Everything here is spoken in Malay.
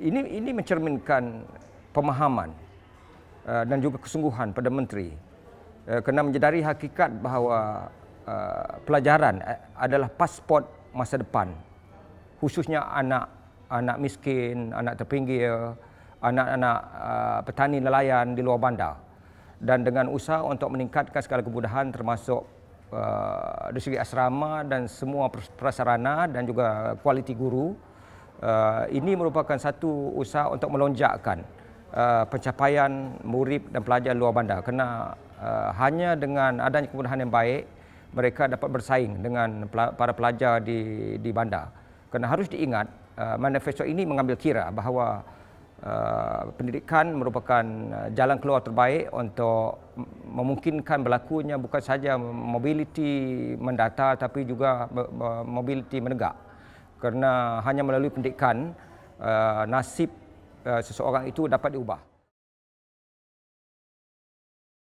ini ini mencerminkan pemahaman uh, dan juga kesungguhan pada menteri uh, kena menyedari hakikat bahawa uh, pelajaran adalah pasport masa depan khususnya anak anak miskin, anak terpinggir, anak-anak uh, petani nelayan di luar bandar. Dan dengan usaha untuk meningkatkan segala kemudahan termasuk uh, dari segi asrama dan semua prasarana dan juga kualiti guru, uh, ini merupakan satu usaha untuk melonjakkan uh, pencapaian murid dan pelajar luar bandar kerana uh, hanya dengan adanya kemudahan yang baik mereka dapat bersaing dengan para pelajar di di bandar kerana harus diingat uh, manifesto ini mengambil kira bahawa Uh, pendidikan merupakan uh, jalan keluar terbaik untuk memungkinkan berlakunya bukan saja mobiliti mendata tapi juga mobiliti menegak kerana hanya melalui pendidikan uh, nasib uh, seseorang itu dapat diubah.